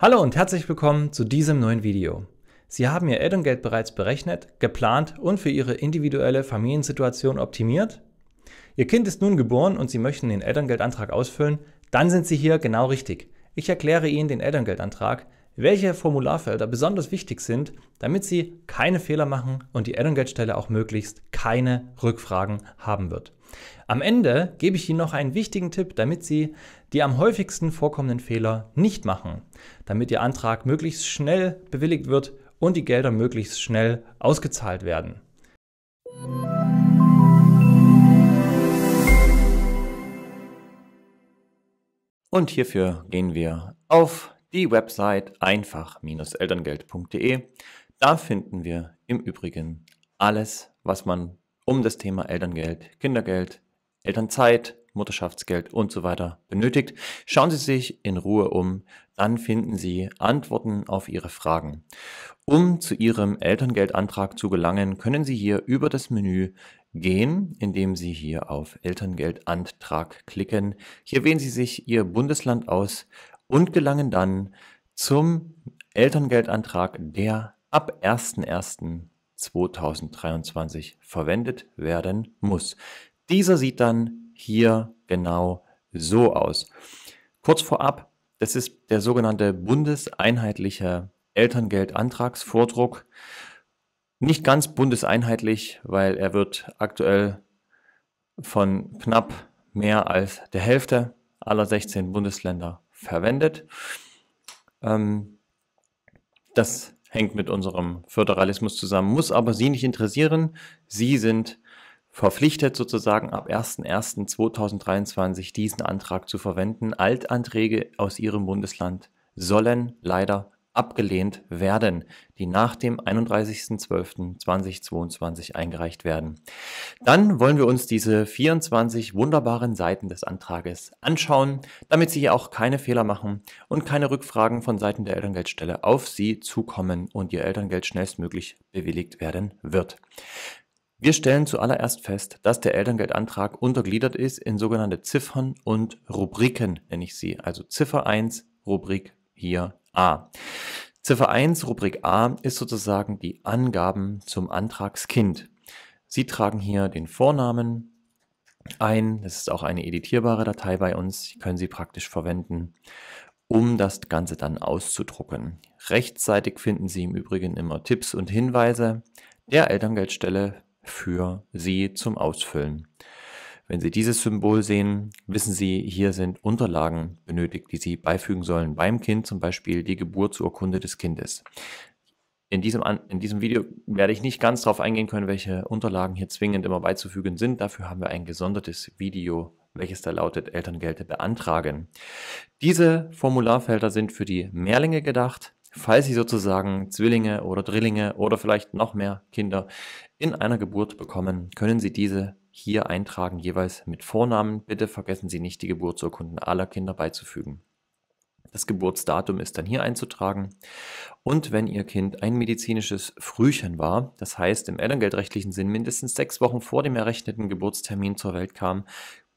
Hallo und herzlich willkommen zu diesem neuen Video. Sie haben Ihr Elterngeld bereits berechnet, geplant und für Ihre individuelle Familiensituation optimiert? Ihr Kind ist nun geboren und Sie möchten den Elterngeldantrag ausfüllen? Dann sind Sie hier genau richtig. Ich erkläre Ihnen den Elterngeldantrag, welche Formularfelder besonders wichtig sind, damit Sie keine Fehler machen und die Elterngeldstelle auch möglichst keine Rückfragen haben wird. Am Ende gebe ich Ihnen noch einen wichtigen Tipp, damit Sie die am häufigsten vorkommenden Fehler nicht machen, damit Ihr Antrag möglichst schnell bewilligt wird und die Gelder möglichst schnell ausgezahlt werden. Und hierfür gehen wir auf die Website einfach-elterngeld.de. Da finden wir im Übrigen alles, was man um das Thema Elterngeld, Kindergeld, Elternzeit, Mutterschaftsgeld und so weiter benötigt. Schauen Sie sich in Ruhe um, dann finden Sie Antworten auf Ihre Fragen. Um zu Ihrem Elterngeldantrag zu gelangen, können Sie hier über das Menü gehen, indem Sie hier auf Elterngeldantrag klicken. Hier wählen Sie sich Ihr Bundesland aus und gelangen dann zum Elterngeldantrag, der ab 1.1. 2023 verwendet werden muss. Dieser sieht dann hier genau so aus. Kurz vorab, das ist der sogenannte bundeseinheitliche Elterngeldantragsvordruck. Nicht ganz bundeseinheitlich, weil er wird aktuell von knapp mehr als der Hälfte aller 16 Bundesländer verwendet. Ähm, das hängt mit unserem Föderalismus zusammen, muss aber Sie nicht interessieren. Sie sind verpflichtet sozusagen ab 01.01.2023 diesen Antrag zu verwenden. Altanträge aus Ihrem Bundesland sollen leider abgelehnt werden, die nach dem 31.12.2022 eingereicht werden. Dann wollen wir uns diese 24 wunderbaren Seiten des Antrages anschauen, damit Sie hier auch keine Fehler machen und keine Rückfragen von Seiten der Elterngeldstelle auf Sie zukommen und Ihr Elterngeld schnellstmöglich bewilligt werden wird. Wir stellen zuallererst fest, dass der Elterngeldantrag untergliedert ist in sogenannte Ziffern und Rubriken, nenne ich sie. Also Ziffer 1, Rubrik hier A. Ziffer 1, Rubrik A, ist sozusagen die Angaben zum Antragskind. Sie tragen hier den Vornamen ein. Das ist auch eine editierbare Datei bei uns. Die können Sie praktisch verwenden, um das Ganze dann auszudrucken. Rechtsseitig finden Sie im Übrigen immer Tipps und Hinweise der Elterngeldstelle für Sie zum Ausfüllen. Wenn Sie dieses Symbol sehen, wissen Sie, hier sind Unterlagen benötigt, die Sie beifügen sollen beim Kind, zum Beispiel die Geburtsurkunde des Kindes. In diesem, in diesem Video werde ich nicht ganz darauf eingehen können, welche Unterlagen hier zwingend immer beizufügen sind. Dafür haben wir ein gesondertes Video, welches da lautet Elterngelte beantragen. Diese Formularfelder sind für die Mehrlinge gedacht, falls Sie sozusagen Zwillinge oder Drillinge oder vielleicht noch mehr Kinder in einer Geburt bekommen, können Sie diese hier eintragen jeweils mit Vornamen. Bitte vergessen Sie nicht, die Geburtsurkunden aller Kinder beizufügen. Das Geburtsdatum ist dann hier einzutragen. Und wenn Ihr Kind ein medizinisches Frühchen war, das heißt im elterngeldrechtlichen Sinn mindestens sechs Wochen vor dem errechneten Geburtstermin zur Welt kam,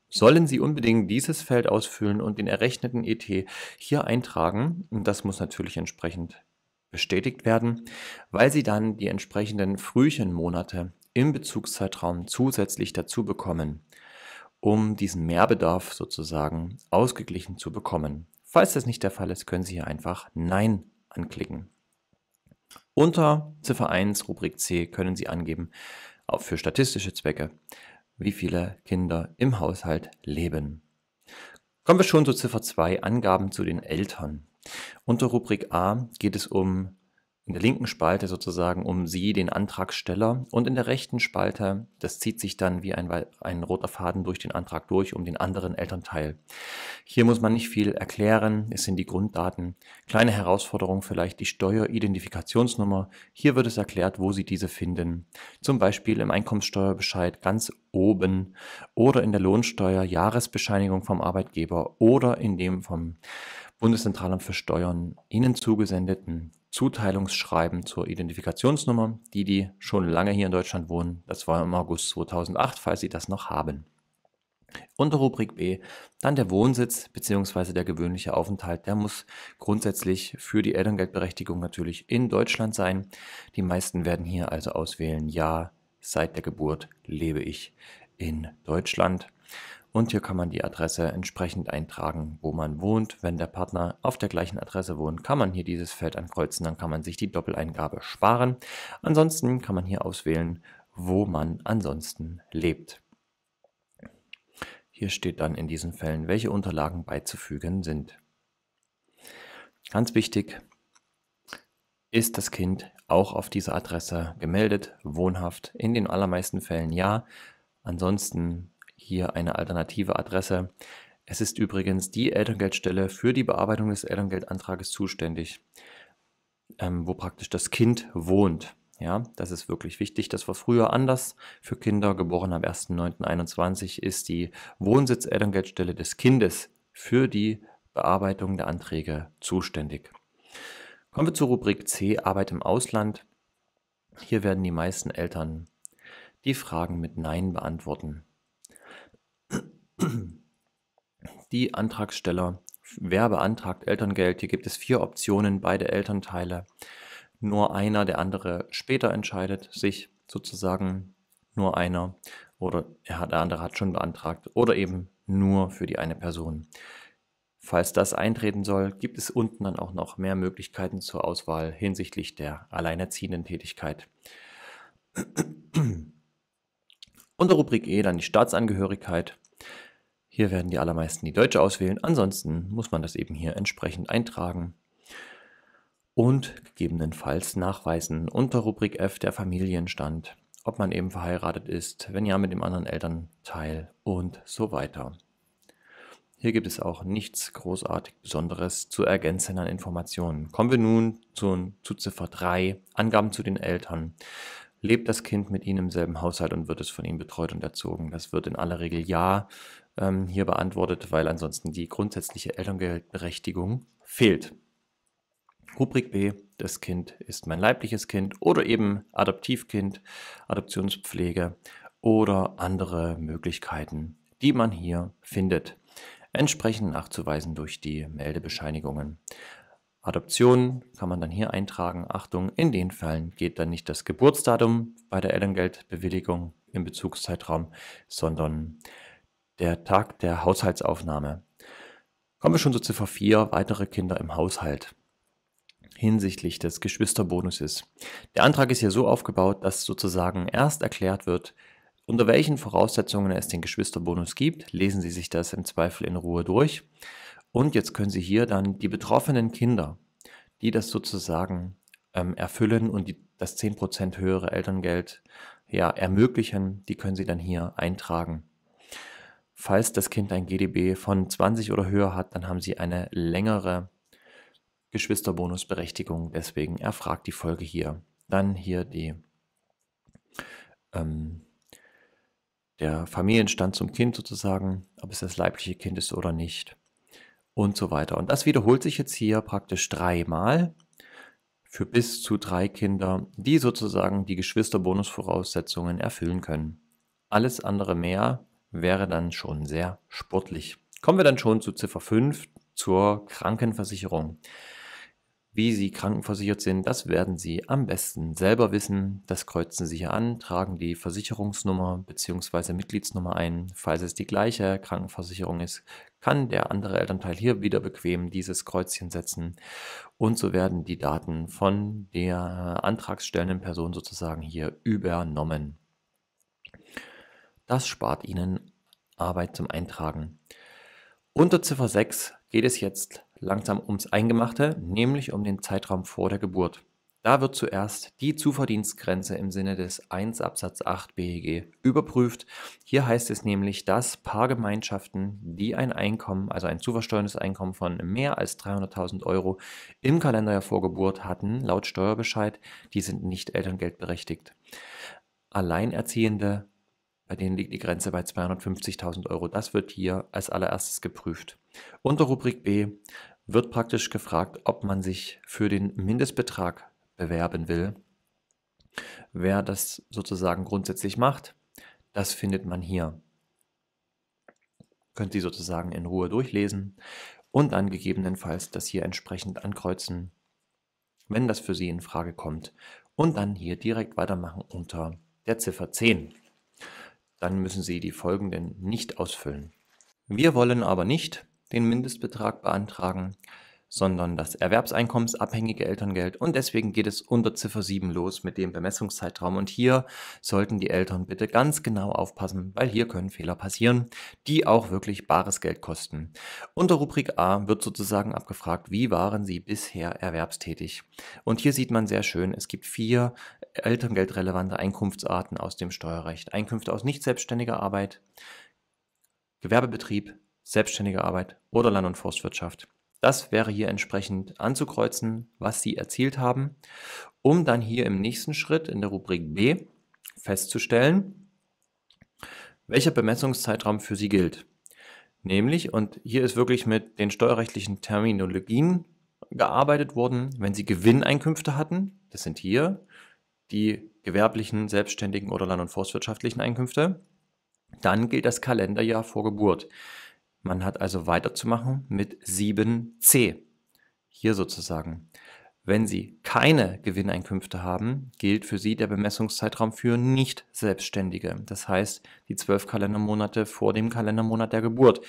sollen Sie unbedingt dieses Feld ausfüllen und den errechneten ET hier eintragen. Und das muss natürlich entsprechend bestätigt werden, weil Sie dann die entsprechenden Frühchenmonate im Bezugszeitraum zusätzlich dazu bekommen, um diesen Mehrbedarf sozusagen ausgeglichen zu bekommen. Falls das nicht der Fall ist, können Sie hier einfach Nein anklicken. Unter Ziffer 1 Rubrik C können Sie angeben, auch für statistische Zwecke, wie viele Kinder im Haushalt leben. Kommen wir schon zu Ziffer 2, Angaben zu den Eltern. Unter Rubrik A geht es um in der linken Spalte sozusagen um Sie, den Antragsteller, und in der rechten Spalte, das zieht sich dann wie ein, ein roter Faden durch den Antrag durch, um den anderen Elternteil. Hier muss man nicht viel erklären, es sind die Grunddaten. Kleine Herausforderung vielleicht die Steueridentifikationsnummer. Hier wird es erklärt, wo Sie diese finden. Zum Beispiel im Einkommenssteuerbescheid ganz oben oder in der Lohnsteuer Jahresbescheinigung vom Arbeitgeber oder in dem vom Bundeszentralamt für Steuern Ihnen zugesendeten Zuteilungsschreiben zur Identifikationsnummer, die die schon lange hier in Deutschland wohnen. Das war im August 2008, falls Sie das noch haben. Unter Rubrik B dann der Wohnsitz bzw. der gewöhnliche Aufenthalt. Der muss grundsätzlich für die Elterngeldberechtigung natürlich in Deutschland sein. Die meisten werden hier also auswählen, ja, seit der Geburt lebe ich in Deutschland. Und hier kann man die Adresse entsprechend eintragen, wo man wohnt. Wenn der Partner auf der gleichen Adresse wohnt, kann man hier dieses Feld ankreuzen, dann kann man sich die Doppeleingabe sparen. Ansonsten kann man hier auswählen, wo man ansonsten lebt. Hier steht dann in diesen Fällen, welche Unterlagen beizufügen sind. Ganz wichtig, ist das Kind auch auf dieser Adresse gemeldet, wohnhaft? In den allermeisten Fällen ja. Ansonsten hier eine alternative Adresse. Es ist übrigens die Elterngeldstelle für die Bearbeitung des Elterngeldantrages zuständig, ähm, wo praktisch das Kind wohnt. Ja, das ist wirklich wichtig. Das war früher anders für Kinder. Geboren am 1.9.21 ist die Wohnsitz-Elterngeldstelle des Kindes für die Bearbeitung der Anträge zuständig. Kommen wir zur Rubrik C, Arbeit im Ausland. Hier werden die meisten Eltern die Fragen mit Nein beantworten die Antragsteller, wer beantragt Elterngeld? Hier gibt es vier Optionen, beide Elternteile. Nur einer, der andere später entscheidet sich sozusagen nur einer oder ja, der andere hat schon beantragt oder eben nur für die eine Person. Falls das eintreten soll, gibt es unten dann auch noch mehr Möglichkeiten zur Auswahl hinsichtlich der alleinerziehenden Tätigkeit. Unter Rubrik E dann die Staatsangehörigkeit. Hier werden die allermeisten die deutsche auswählen, ansonsten muss man das eben hier entsprechend eintragen und gegebenenfalls nachweisen unter Rubrik F der Familienstand, ob man eben verheiratet ist, wenn ja mit dem anderen Elternteil und so weiter. Hier gibt es auch nichts großartig Besonderes zu ergänzen an Informationen. Kommen wir nun zu, zu Ziffer 3, Angaben zu den Eltern. Lebt das Kind mit Ihnen im selben Haushalt und wird es von Ihnen betreut und erzogen? Das wird in aller Regel ja ähm, hier beantwortet, weil ansonsten die grundsätzliche Elterngeldberechtigung fehlt. Rubrik B, das Kind ist mein leibliches Kind oder eben Adoptivkind, Adoptionspflege oder andere Möglichkeiten, die man hier findet. Entsprechend nachzuweisen durch die Meldebescheinigungen. Adoption kann man dann hier eintragen. Achtung, in den Fällen geht dann nicht das Geburtsdatum bei der Elterngeldbewilligung im Bezugszeitraum, sondern der Tag der Haushaltsaufnahme. Kommen wir schon zur Ziffer 4, weitere Kinder im Haushalt. Hinsichtlich des Geschwisterbonuses. Der Antrag ist hier so aufgebaut, dass sozusagen erst erklärt wird, unter welchen Voraussetzungen es den Geschwisterbonus gibt. Lesen Sie sich das im Zweifel in Ruhe durch. Und jetzt können Sie hier dann die betroffenen Kinder, die das sozusagen ähm, erfüllen und die, das 10% höhere Elterngeld ja, ermöglichen, die können Sie dann hier eintragen. Falls das Kind ein GDB von 20 oder höher hat, dann haben Sie eine längere Geschwisterbonusberechtigung. Deswegen erfragt die Folge hier. Dann hier die, ähm, der Familienstand zum Kind sozusagen, ob es das leibliche Kind ist oder nicht und so weiter. Und das wiederholt sich jetzt hier praktisch dreimal für bis zu drei Kinder, die sozusagen die Geschwisterbonusvoraussetzungen erfüllen können. Alles andere mehr wäre dann schon sehr sportlich. Kommen wir dann schon zu Ziffer 5, zur Krankenversicherung. Wie Sie krankenversichert sind, das werden Sie am besten selber wissen. Das kreuzen Sie hier an, tragen die Versicherungsnummer bzw. Mitgliedsnummer ein. Falls es die gleiche Krankenversicherung ist, kann der andere Elternteil hier wieder bequem dieses Kreuzchen setzen. Und so werden die Daten von der antragstellenden Person sozusagen hier übernommen. Das spart Ihnen Arbeit zum Eintragen. Unter Ziffer 6 geht es jetzt langsam ums Eingemachte, nämlich um den Zeitraum vor der Geburt. Da wird zuerst die Zuverdienstgrenze im Sinne des 1 Absatz 8 BEG überprüft. Hier heißt es nämlich, dass Paargemeinschaften, die ein Einkommen, also ein zuversteuerndes Einkommen von mehr als 300.000 Euro im Kalenderjahr vor Geburt hatten, laut Steuerbescheid, die sind nicht elterngeldberechtigt. Alleinerziehende bei denen liegt die Grenze bei 250.000 Euro. Das wird hier als allererstes geprüft. Unter Rubrik B wird praktisch gefragt, ob man sich für den Mindestbetrag bewerben will. Wer das sozusagen grundsätzlich macht, das findet man hier. Könnt Sie sozusagen in Ruhe durchlesen und dann gegebenenfalls das hier entsprechend ankreuzen, wenn das für Sie in Frage kommt. Und dann hier direkt weitermachen unter der Ziffer 10 dann müssen Sie die folgenden nicht ausfüllen. Wir wollen aber nicht den Mindestbetrag beantragen, sondern das erwerbseinkommensabhängige Elterngeld. Und deswegen geht es unter Ziffer 7 los mit dem Bemessungszeitraum. Und hier sollten die Eltern bitte ganz genau aufpassen, weil hier können Fehler passieren, die auch wirklich bares Geld kosten. Unter Rubrik A wird sozusagen abgefragt, wie waren Sie bisher erwerbstätig? Und hier sieht man sehr schön, es gibt vier elterngeldrelevante Einkunftsarten aus dem Steuerrecht. Einkünfte aus nicht selbstständiger Arbeit, Gewerbebetrieb, selbstständige Arbeit oder Land- und Forstwirtschaft. Das wäre hier entsprechend anzukreuzen, was Sie erzielt haben, um dann hier im nächsten Schritt in der Rubrik B festzustellen, welcher Bemessungszeitraum für Sie gilt. Nämlich, und hier ist wirklich mit den steuerrechtlichen Terminologien gearbeitet worden, wenn Sie Gewinneinkünfte hatten, das sind hier die gewerblichen, selbstständigen oder land- und forstwirtschaftlichen Einkünfte, dann gilt das Kalenderjahr vor Geburt. Man hat also weiterzumachen mit 7c. Hier sozusagen. Wenn Sie keine Gewinneinkünfte haben, gilt für Sie der Bemessungszeitraum für Nicht-Selbstständige. Das heißt, die zwölf Kalendermonate vor dem Kalendermonat der Geburt.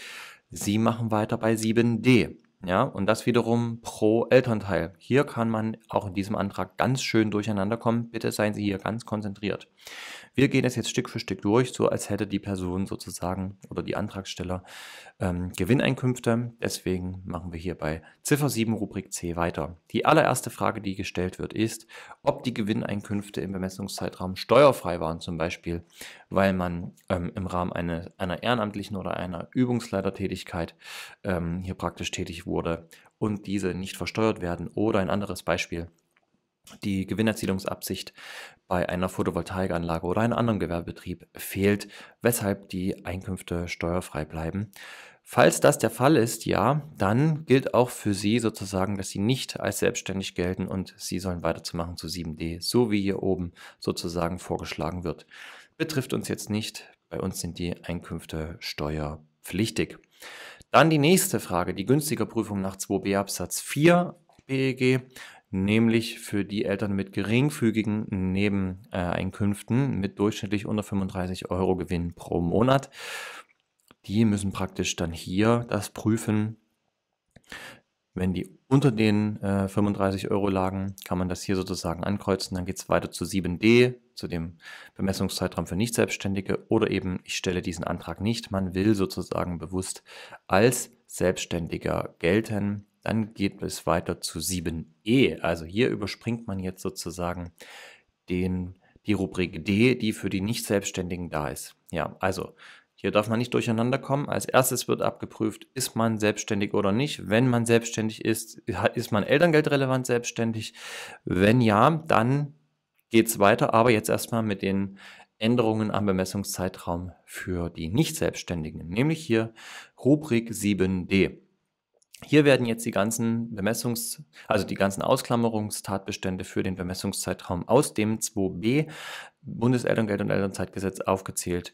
Sie machen weiter bei 7d. Ja, und das wiederum pro Elternteil. Hier kann man auch in diesem Antrag ganz schön durcheinander kommen. Bitte seien Sie hier ganz konzentriert. Wir gehen das jetzt Stück für Stück durch, so als hätte die Person sozusagen oder die Antragsteller ähm, Gewinneinkünfte. Deswegen machen wir hier bei Ziffer 7 Rubrik C weiter. Die allererste Frage, die gestellt wird, ist, ob die Gewinneinkünfte im Bemessungszeitraum steuerfrei waren, zum Beispiel, weil man ähm, im Rahmen eine, einer ehrenamtlichen oder einer Übungsleitertätigkeit ähm, hier praktisch tätig wurde und diese nicht versteuert werden. Oder ein anderes Beispiel, die Gewinnerzielungsabsicht bei einer Photovoltaikanlage oder einem anderen Gewerbebetrieb fehlt, weshalb die Einkünfte steuerfrei bleiben. Falls das der Fall ist, ja, dann gilt auch für Sie sozusagen, dass Sie nicht als selbstständig gelten und Sie sollen weiterzumachen zu 7D, so wie hier oben sozusagen vorgeschlagen wird. Betrifft uns jetzt nicht, bei uns sind die Einkünfte steuerpflichtig. Dann die nächste Frage, die günstige Prüfung nach 2b Absatz 4 BEG nämlich für die Eltern mit geringfügigen Nebeneinkünften mit durchschnittlich unter 35 Euro Gewinn pro Monat. Die müssen praktisch dann hier das prüfen. Wenn die unter den 35 äh, Euro lagen, kann man das hier sozusagen ankreuzen. Dann geht es weiter zu 7d, zu dem Bemessungszeitraum für Nicht-Selbstständige oder eben ich stelle diesen Antrag nicht. Man will sozusagen bewusst als Selbstständiger gelten dann geht es weiter zu 7e. Also hier überspringt man jetzt sozusagen den, die Rubrik D, die für die Nicht-Selbstständigen da ist. Ja, also hier darf man nicht durcheinander kommen. Als erstes wird abgeprüft, ist man selbstständig oder nicht. Wenn man selbstständig ist, ist man elterngeldrelevant selbstständig. Wenn ja, dann geht es weiter, aber jetzt erstmal mit den Änderungen am Bemessungszeitraum für die Nicht-Selbstständigen, nämlich hier Rubrik 7d. Hier werden jetzt die ganzen Bemessungs-, also die ganzen Ausklammerungstatbestände für den Bemessungszeitraum aus dem 2b Bundeselterngeld und Elternzeitgesetz aufgezählt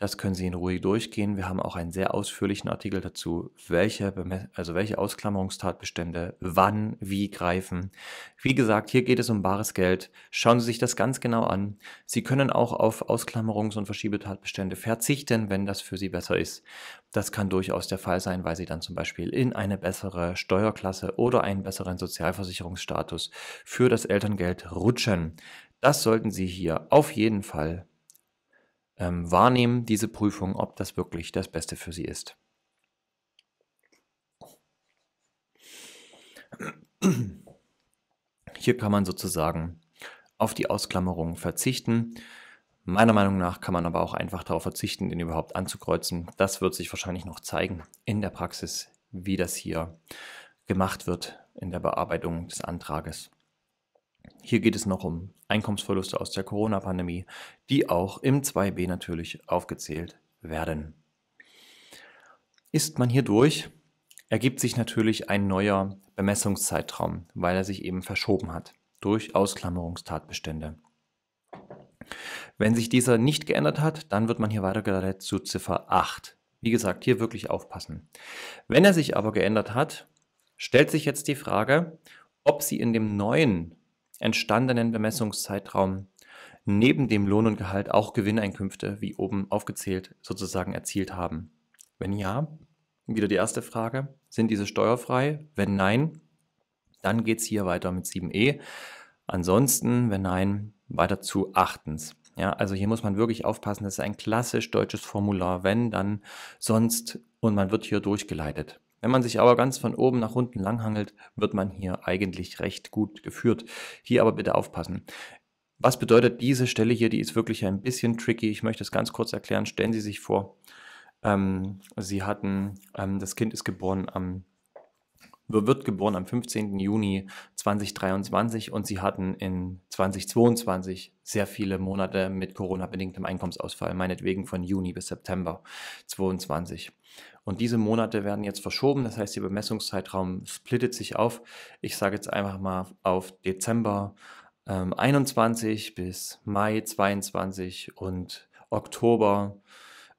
das können Sie in Ruhe durchgehen. Wir haben auch einen sehr ausführlichen Artikel dazu, welche, also welche Ausklammerungstatbestände wann, wie greifen. Wie gesagt, hier geht es um bares Geld. Schauen Sie sich das ganz genau an. Sie können auch auf Ausklammerungs- und Verschiebetatbestände verzichten, wenn das für Sie besser ist. Das kann durchaus der Fall sein, weil Sie dann zum Beispiel in eine bessere Steuerklasse oder einen besseren Sozialversicherungsstatus für das Elterngeld rutschen. Das sollten Sie hier auf jeden Fall ähm, wahrnehmen, diese Prüfung, ob das wirklich das Beste für sie ist. Hier kann man sozusagen auf die Ausklammerung verzichten. Meiner Meinung nach kann man aber auch einfach darauf verzichten, den überhaupt anzukreuzen. Das wird sich wahrscheinlich noch zeigen in der Praxis, wie das hier gemacht wird in der Bearbeitung des Antrages. Hier geht es noch um Einkommensverluste aus der Corona-Pandemie, die auch im 2b natürlich aufgezählt werden. Ist man hier durch, ergibt sich natürlich ein neuer Bemessungszeitraum, weil er sich eben verschoben hat durch Ausklammerungstatbestände. Wenn sich dieser nicht geändert hat, dann wird man hier weitergeleitet zu Ziffer 8. Wie gesagt, hier wirklich aufpassen. Wenn er sich aber geändert hat, stellt sich jetzt die Frage, ob Sie in dem neuen entstandenen Bemessungszeitraum neben dem Lohn und Gehalt auch Gewinneinkünfte, wie oben aufgezählt, sozusagen erzielt haben? Wenn ja, wieder die erste Frage, sind diese steuerfrei? Wenn nein, dann geht es hier weiter mit 7e. Ansonsten, wenn nein, weiter zu 8. Ja, also hier muss man wirklich aufpassen, das ist ein klassisch deutsches Formular, wenn, dann, sonst und man wird hier durchgeleitet. Wenn man sich aber ganz von oben nach unten langhangelt, wird man hier eigentlich recht gut geführt. Hier aber bitte aufpassen. Was bedeutet diese Stelle hier? Die ist wirklich ein bisschen tricky. Ich möchte es ganz kurz erklären. Stellen Sie sich vor, ähm, Sie hatten, ähm, das Kind ist geboren am wird geboren am 15. Juni 2023 und sie hatten in 2022 sehr viele Monate mit Corona-bedingtem Einkommensausfall, meinetwegen von Juni bis September 2022. Und diese Monate werden jetzt verschoben. Das heißt, der Bemessungszeitraum splittet sich auf. Ich sage jetzt einfach mal auf Dezember ähm, 21 bis Mai 22 und Oktober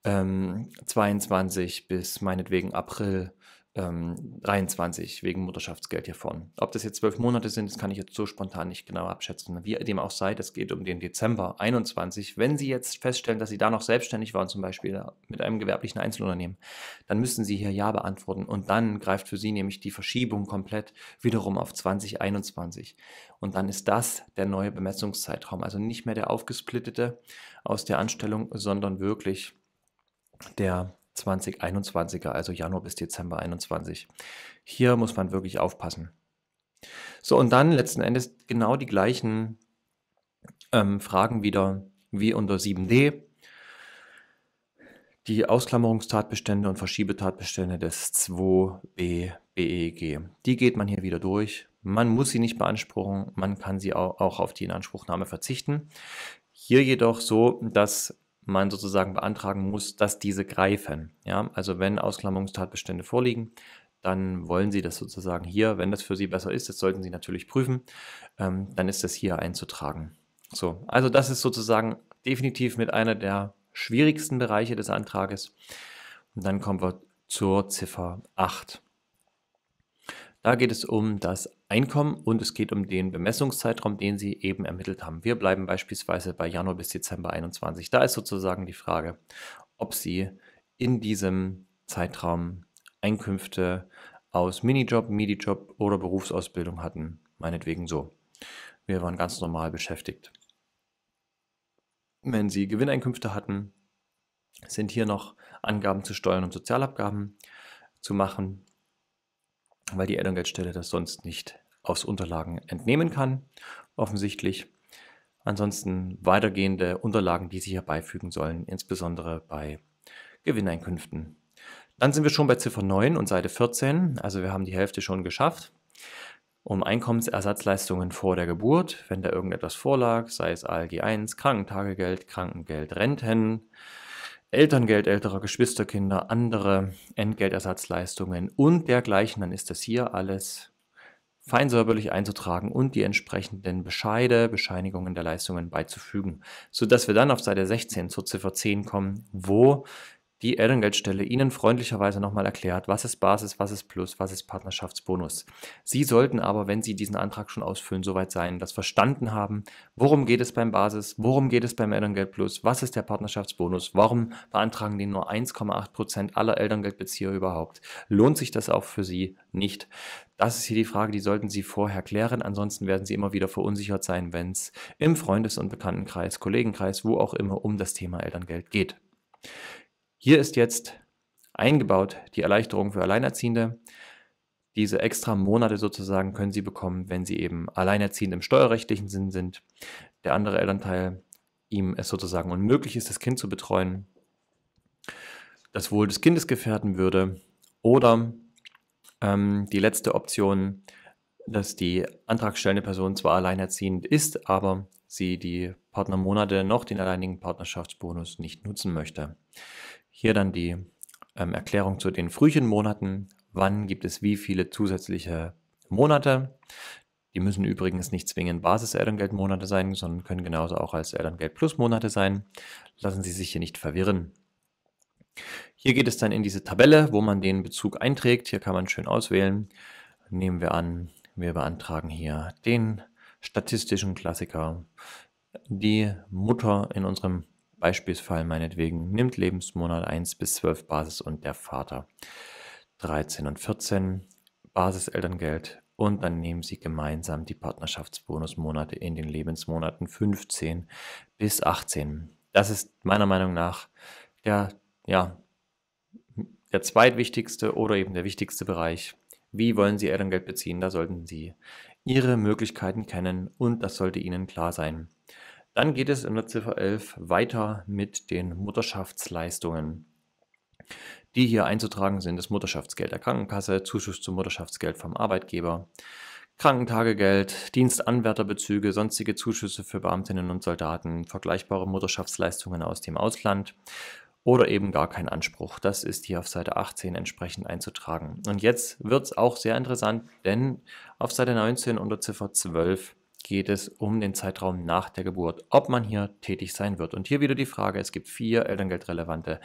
ähm, 22 bis meinetwegen April ähm, 23 wegen Mutterschaftsgeld hiervon. Ob das jetzt zwölf Monate sind, das kann ich jetzt so spontan nicht genau abschätzen. Wie dem auch sei, das geht um den Dezember 21. Wenn Sie jetzt feststellen, dass Sie da noch selbstständig waren, zum Beispiel mit einem gewerblichen Einzelunternehmen, dann müssen Sie hier Ja beantworten und dann greift für Sie nämlich die Verschiebung komplett wiederum auf 2021. Und dann ist das der neue Bemessungszeitraum, also nicht mehr der aufgesplittete aus der Anstellung, sondern wirklich der 2021er, also Januar bis Dezember 21. Hier muss man wirklich aufpassen. So, und dann letzten Endes genau die gleichen ähm, Fragen wieder wie unter 7d. Die Ausklammerungstatbestände und Verschiebetatbestände des 2b BEG. Die geht man hier wieder durch. Man muss sie nicht beanspruchen, man kann sie auch, auch auf die Inanspruchnahme verzichten. Hier jedoch so, dass man sozusagen beantragen muss, dass diese greifen. Ja, also wenn Ausklammerungstatbestände vorliegen, dann wollen Sie das sozusagen hier, wenn das für Sie besser ist, das sollten Sie natürlich prüfen, ähm, dann ist das hier einzutragen. So, also das ist sozusagen definitiv mit einer der schwierigsten Bereiche des Antrages. Und dann kommen wir zur Ziffer 8. Da geht es um das Einkommen und es geht um den Bemessungszeitraum, den Sie eben ermittelt haben. Wir bleiben beispielsweise bei Januar bis Dezember 21. Da ist sozusagen die Frage, ob Sie in diesem Zeitraum Einkünfte aus Minijob, Midijob oder Berufsausbildung hatten. Meinetwegen so. Wir waren ganz normal beschäftigt. Wenn Sie Gewinneinkünfte hatten, sind hier noch Angaben zu Steuern und Sozialabgaben zu machen weil die Elterngeldstelle das sonst nicht aus Unterlagen entnehmen kann, offensichtlich. Ansonsten weitergehende Unterlagen, die Sie hier beifügen sollen, insbesondere bei Gewinneinkünften. Dann sind wir schon bei Ziffer 9 und Seite 14, also wir haben die Hälfte schon geschafft. Um Einkommensersatzleistungen vor der Geburt, wenn da irgendetwas vorlag, sei es ALG 1, Krankentagegeld, Krankengeld, Renten, Elterngeld älterer Geschwisterkinder, andere Entgeltersatzleistungen und dergleichen, dann ist das hier alles feinsäuberlich einzutragen und die entsprechenden Bescheide, Bescheinigungen der Leistungen beizufügen, sodass wir dann auf Seite 16 zur Ziffer 10 kommen, wo die Elterngeldstelle Ihnen freundlicherweise nochmal erklärt, was ist Basis, was ist Plus, was ist Partnerschaftsbonus. Sie sollten aber, wenn Sie diesen Antrag schon ausfüllen, soweit sein, das verstanden haben, worum geht es beim Basis, worum geht es beim Elterngeld Plus, was ist der Partnerschaftsbonus, warum beantragen den nur 1,8% Prozent aller Elterngeldbezieher überhaupt. Lohnt sich das auch für Sie nicht? Das ist hier die Frage, die sollten Sie vorher klären. Ansonsten werden Sie immer wieder verunsichert sein, wenn es im Freundes- und Bekanntenkreis, Kollegenkreis, wo auch immer um das Thema Elterngeld geht. Hier ist jetzt eingebaut die Erleichterung für Alleinerziehende. Diese extra Monate sozusagen können Sie bekommen, wenn Sie eben alleinerziehend im steuerrechtlichen Sinn sind. Der andere Elternteil, ihm es sozusagen unmöglich ist, das Kind zu betreuen, das Wohl des Kindes gefährden würde. Oder ähm, die letzte Option, dass die antragstellende Person zwar alleinerziehend ist, aber sie die Partnermonate noch den alleinigen Partnerschaftsbonus nicht nutzen möchte. Hier dann die ähm, Erklärung zu den frühen Monaten. Wann gibt es wie viele zusätzliche Monate? Die müssen übrigens nicht zwingend Basis-Elterngeldmonate sein, sondern können genauso auch als Elterngeld Plus Monate sein. Lassen Sie sich hier nicht verwirren. Hier geht es dann in diese Tabelle, wo man den Bezug einträgt. Hier kann man schön auswählen. Nehmen wir an, wir beantragen hier den statistischen Klassiker, die Mutter in unserem Beispielsfall meinetwegen nimmt Lebensmonat 1 bis 12 Basis und der Vater 13 und 14 Basiselterngeld und dann nehmen sie gemeinsam die Partnerschaftsbonusmonate in den Lebensmonaten 15 bis 18. Das ist meiner Meinung nach der, ja, der zweitwichtigste oder eben der wichtigste Bereich. Wie wollen Sie Elterngeld beziehen? Da sollten Sie Ihre Möglichkeiten kennen und das sollte Ihnen klar sein. Dann geht es in der Ziffer 11 weiter mit den Mutterschaftsleistungen die hier einzutragen sind, das Mutterschaftsgeld der Krankenkasse, Zuschuss zum Mutterschaftsgeld vom Arbeitgeber, Krankentagegeld, Dienstanwärterbezüge, sonstige Zuschüsse für Beamtinnen und Soldaten, vergleichbare Mutterschaftsleistungen aus dem Ausland oder eben gar kein Anspruch. Das ist hier auf Seite 18 entsprechend einzutragen. Und jetzt wird es auch sehr interessant, denn auf Seite 19 unter Ziffer 12 geht es um den Zeitraum nach der Geburt, ob man hier tätig sein wird. Und hier wieder die Frage, es gibt vier elterngeldrelevante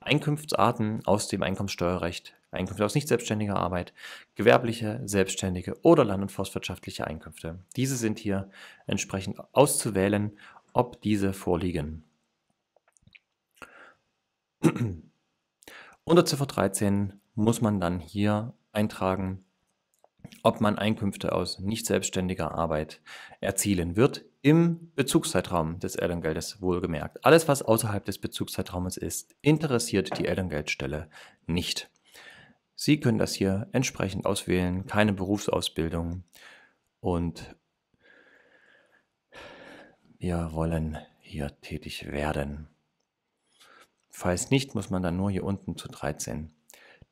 Einkunftsarten aus dem Einkommenssteuerrecht. Einkünfte aus nicht selbstständiger Arbeit, gewerbliche, selbstständige oder land- und forstwirtschaftliche Einkünfte. Diese sind hier entsprechend auszuwählen, ob diese vorliegen. Unter Ziffer 13 muss man dann hier eintragen, ob man Einkünfte aus nicht selbstständiger Arbeit erzielen wird, im Bezugszeitraum des Elterngeldes wohlgemerkt. Alles, was außerhalb des Bezugszeitraumes ist, interessiert die Elterngeldstelle nicht. Sie können das hier entsprechend auswählen, keine Berufsausbildung und wir wollen hier tätig werden. Falls nicht, muss man dann nur hier unten zu 13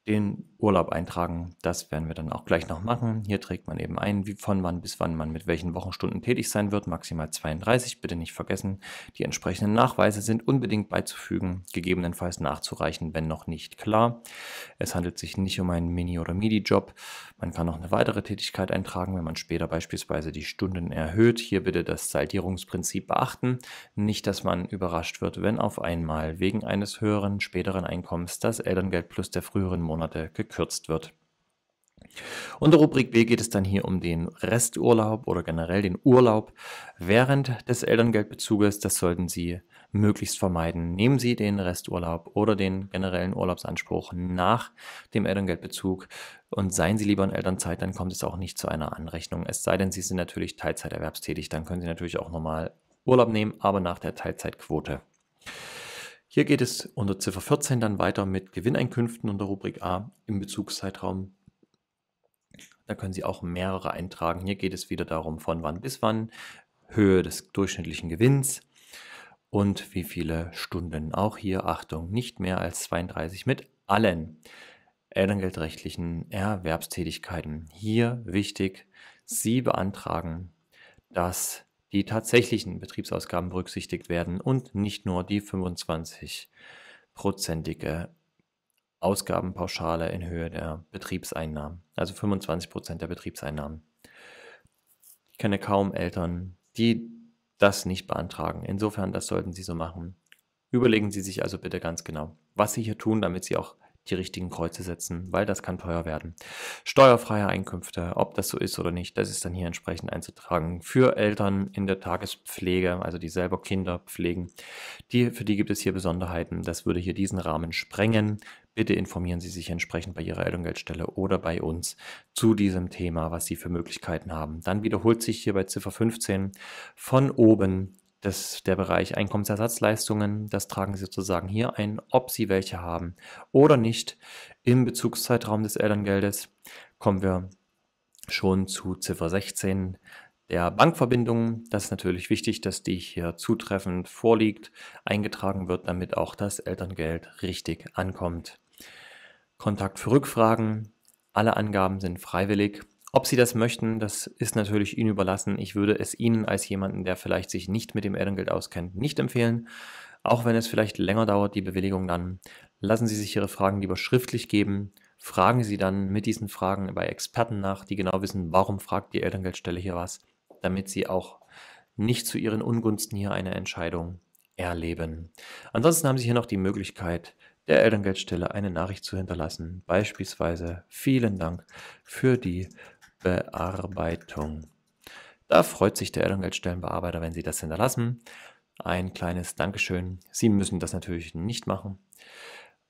den Urlaub eintragen. Das werden wir dann auch gleich noch machen. Hier trägt man eben ein, wie von wann bis wann man mit welchen Wochenstunden tätig sein wird, maximal 32. Bitte nicht vergessen, die entsprechenden Nachweise sind unbedingt beizufügen, gegebenenfalls nachzureichen, wenn noch nicht klar. Es handelt sich nicht um einen Mini- oder Midi-Job. Man kann noch eine weitere Tätigkeit eintragen, wenn man später beispielsweise die Stunden erhöht. Hier bitte das Saldierungsprinzip beachten. Nicht, dass man überrascht wird, wenn auf einmal wegen eines höheren späteren Einkommens das Elterngeld plus der früheren Monat Monate gekürzt wird. Unter Rubrik B geht es dann hier um den Resturlaub oder generell den Urlaub während des Elterngeldbezuges. Das sollten Sie möglichst vermeiden. Nehmen Sie den Resturlaub oder den generellen Urlaubsanspruch nach dem Elterngeldbezug und seien Sie lieber in Elternzeit, dann kommt es auch nicht zu einer Anrechnung. Es sei denn, Sie sind natürlich Teilzeiterwerbstätig, dann können Sie natürlich auch normal Urlaub nehmen, aber nach der Teilzeitquote. Hier geht es unter Ziffer 14 dann weiter mit Gewinneinkünften unter Rubrik A im Bezugszeitraum. Da können Sie auch mehrere eintragen. Hier geht es wieder darum, von wann bis wann, Höhe des durchschnittlichen Gewinns und wie viele Stunden. Auch hier Achtung, nicht mehr als 32 mit allen elterngeldrechtlichen Erwerbstätigkeiten. Hier wichtig, Sie beantragen, dass die tatsächlichen Betriebsausgaben berücksichtigt werden und nicht nur die 25-prozentige Ausgabenpauschale in Höhe der Betriebseinnahmen, also 25 Prozent der Betriebseinnahmen. Ich kenne kaum Eltern, die das nicht beantragen. Insofern, das sollten Sie so machen. Überlegen Sie sich also bitte ganz genau, was Sie hier tun, damit Sie auch die richtigen Kreuze setzen, weil das kann teuer werden. Steuerfreie Einkünfte, ob das so ist oder nicht, das ist dann hier entsprechend einzutragen. Für Eltern in der Tagespflege, also die selber Kinder pflegen, die, für die gibt es hier Besonderheiten. Das würde hier diesen Rahmen sprengen. Bitte informieren Sie sich entsprechend bei Ihrer Elterngeldstelle oder bei uns zu diesem Thema, was Sie für Möglichkeiten haben. Dann wiederholt sich hier bei Ziffer 15 von oben das, der Bereich Einkommensersatzleistungen, das tragen Sie sozusagen hier ein, ob Sie welche haben oder nicht. Im Bezugszeitraum des Elterngeldes kommen wir schon zu Ziffer 16 der Bankverbindung. Das ist natürlich wichtig, dass die hier zutreffend vorliegt, eingetragen wird, damit auch das Elterngeld richtig ankommt. Kontakt für Rückfragen. Alle Angaben sind freiwillig ob Sie das möchten, das ist natürlich Ihnen überlassen. Ich würde es Ihnen als jemanden, der vielleicht sich nicht mit dem Ehrengeld auskennt, nicht empfehlen. Auch wenn es vielleicht länger dauert, die Bewilligung dann. Lassen Sie sich Ihre Fragen lieber schriftlich geben. Fragen Sie dann mit diesen Fragen bei Experten nach, die genau wissen, warum fragt die Elterngeldstelle hier was, damit Sie auch nicht zu Ihren Ungunsten hier eine Entscheidung erleben. Ansonsten haben Sie hier noch die Möglichkeit, der Elterngeldstelle eine Nachricht zu hinterlassen. Beispielsweise vielen Dank für die Bearbeitung. Da freut sich der Elterngeldstellenbearbeiter, wenn Sie das hinterlassen. Ein kleines Dankeschön. Sie müssen das natürlich nicht machen,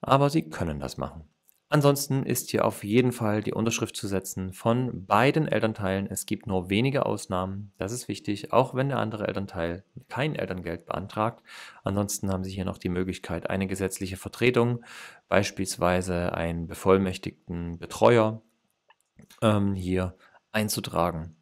aber Sie können das machen. Ansonsten ist hier auf jeden Fall die Unterschrift zu setzen von beiden Elternteilen. Es gibt nur wenige Ausnahmen. Das ist wichtig, auch wenn der andere Elternteil kein Elterngeld beantragt. Ansonsten haben Sie hier noch die Möglichkeit, eine gesetzliche Vertretung, beispielsweise einen bevollmächtigten Betreuer ähm, hier einzutragen.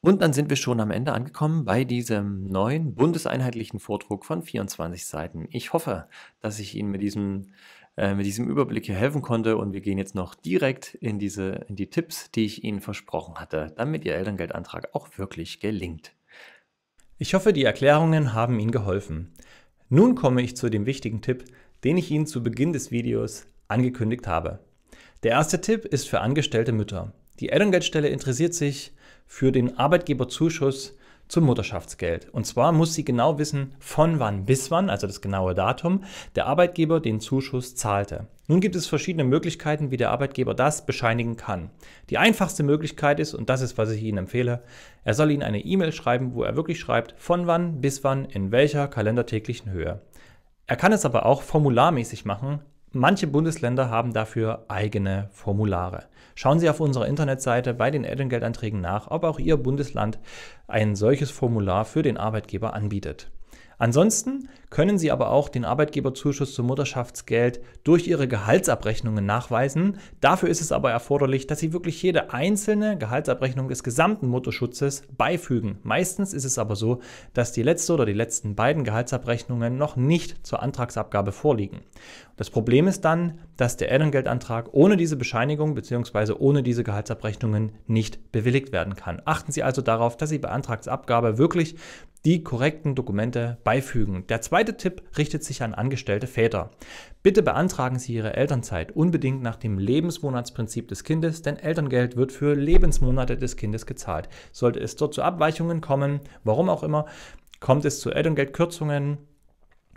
Und dann sind wir schon am Ende angekommen bei diesem neuen bundeseinheitlichen Vordruck von 24 Seiten. Ich hoffe, dass ich Ihnen mit diesem, äh, mit diesem Überblick hier helfen konnte und wir gehen jetzt noch direkt in, diese, in die Tipps, die ich Ihnen versprochen hatte, damit Ihr Elterngeldantrag auch wirklich gelingt. Ich hoffe, die Erklärungen haben Ihnen geholfen. Nun komme ich zu dem wichtigen Tipp, den ich Ihnen zu Beginn des Videos angekündigt habe. Der erste Tipp ist für angestellte Mütter. Die Elterngeldstelle interessiert sich für den Arbeitgeberzuschuss zum Mutterschaftsgeld. Und zwar muss sie genau wissen, von wann bis wann, also das genaue Datum, der Arbeitgeber den Zuschuss zahlte. Nun gibt es verschiedene Möglichkeiten, wie der Arbeitgeber das bescheinigen kann. Die einfachste Möglichkeit ist, und das ist, was ich Ihnen empfehle, er soll Ihnen eine E-Mail schreiben, wo er wirklich schreibt, von wann bis wann, in welcher kalendertäglichen Höhe. Er kann es aber auch formularmäßig machen, Manche Bundesländer haben dafür eigene Formulare. Schauen Sie auf unserer Internetseite bei den Elterngeldanträgen nach, ob auch Ihr Bundesland ein solches Formular für den Arbeitgeber anbietet. Ansonsten können Sie aber auch den Arbeitgeberzuschuss zum Mutterschaftsgeld durch Ihre Gehaltsabrechnungen nachweisen. Dafür ist es aber erforderlich, dass Sie wirklich jede einzelne Gehaltsabrechnung des gesamten Mutterschutzes beifügen. Meistens ist es aber so, dass die letzte oder die letzten beiden Gehaltsabrechnungen noch nicht zur Antragsabgabe vorliegen. Das Problem ist dann, dass der Elterngeldantrag ohne diese Bescheinigung bzw. ohne diese Gehaltsabrechnungen nicht bewilligt werden kann. Achten Sie also darauf, dass Sie bei Antragsabgabe wirklich die korrekten Dokumente beifügen. Der zweite Tipp richtet sich an angestellte Väter. Bitte beantragen Sie Ihre Elternzeit unbedingt nach dem Lebensmonatsprinzip des Kindes, denn Elterngeld wird für Lebensmonate des Kindes gezahlt. Sollte es dort zu Abweichungen kommen, warum auch immer, kommt es zu Elterngeldkürzungen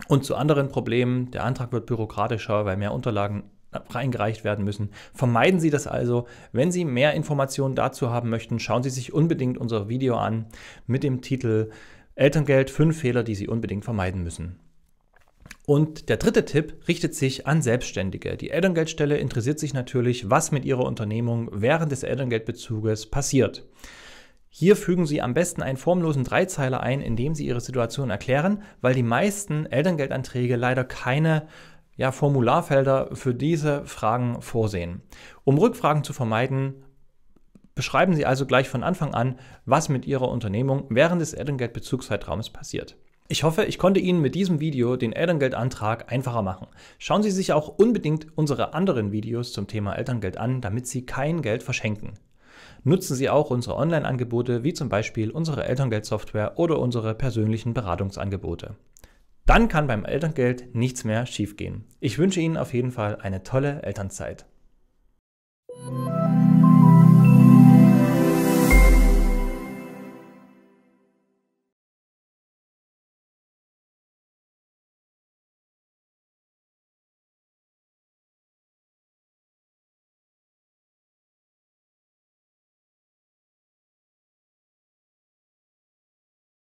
und zu anderen Problemen. Der Antrag wird bürokratischer, weil mehr Unterlagen reingereicht werden müssen. Vermeiden Sie das also. Wenn Sie mehr Informationen dazu haben möchten, schauen Sie sich unbedingt unser Video an mit dem Titel Elterngeld, fünf Fehler, die Sie unbedingt vermeiden müssen. Und der dritte Tipp richtet sich an Selbstständige. Die Elterngeldstelle interessiert sich natürlich, was mit ihrer Unternehmung während des Elterngeldbezuges passiert. Hier fügen Sie am besten einen formlosen Dreizeiler ein, in dem Sie Ihre Situation erklären, weil die meisten Elterngeldanträge leider keine ja, Formularfelder für diese Fragen vorsehen. Um Rückfragen zu vermeiden, Beschreiben Sie also gleich von Anfang an, was mit Ihrer Unternehmung während des Elterngeldbezugszeitraums passiert. Ich hoffe, ich konnte Ihnen mit diesem Video den Elterngeldantrag einfacher machen. Schauen Sie sich auch unbedingt unsere anderen Videos zum Thema Elterngeld an, damit Sie kein Geld verschenken. Nutzen Sie auch unsere Online-Angebote, wie zum Beispiel unsere Elterngeldsoftware oder unsere persönlichen Beratungsangebote. Dann kann beim Elterngeld nichts mehr schiefgehen. Ich wünsche Ihnen auf jeden Fall eine tolle Elternzeit.